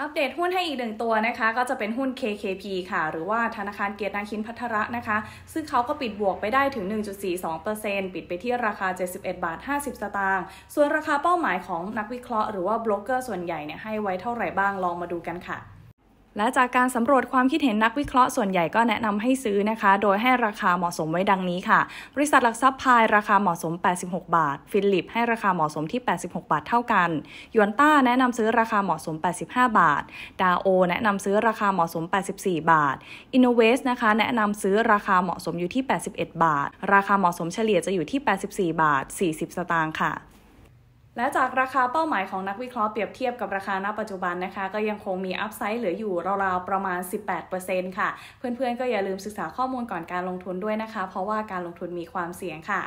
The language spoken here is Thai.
อัปเดตหุ้นให้อีกหนึ่งตัวนะคะ ก็จะเป็นหุ้น KKP ค่ะ หรือว่าธนาคารเกียรตินาคินพัทระนะคะ ซึ่งเขาก็ปิดบวกไปได้ถึง 1.42%ปิดไปที่ราคา 71 บาท 50 สตางค์ส่วนราคาเป้าหมายของนักวิเคราะห์หรือว่าบล็อกเกอร์ส่วนใหญ่เนี่ยให้ไว้เท่าไหร่บ้างลองมาดูกันค่ะและจากการสำรวจความคิดเห็นนักวิเคราะห์ส่วนใหญ่ก็แนะนำให้ซื้อนะคะ โดยให้ราคาเหมาะสมไว้ดังนี้ค่ะ บริษัทหลักทรัพย์พายราคาเหมาะสม 86 บาท ฟิลิปให้ราคาเหมาะสมที่ 86 บาทเท่ากันยวนต้าแนะนำซื้อราคาเหมาะสม 85 บาท ดาโอแนะนำซื้อราคาเหมาะสม 84 บาทอินโนเวสนะคะแนะนำซื้อราคาเหมาะสมอยู่ที่ 81 บาท ราคาเหมาะสมเฉลี่ยจะอยู่ที่ 84 บาท 40 สตางค์ค่ะและจากราคาเป้าหมายของนักวิเคราะห์เปรียบเทียบกับราคาณปัจจุบันนะคะ ก็ยังคงมีอัพไซด์เหลืออยู่ราวๆประมาณ 18%ค่ะ เพื่อนๆก็อย่าลืมศึกษาข้อมูลก่อนการลงทุนด้วยนะคะ เพราะว่าการลงทุนมีความเสี่ยงค่ะ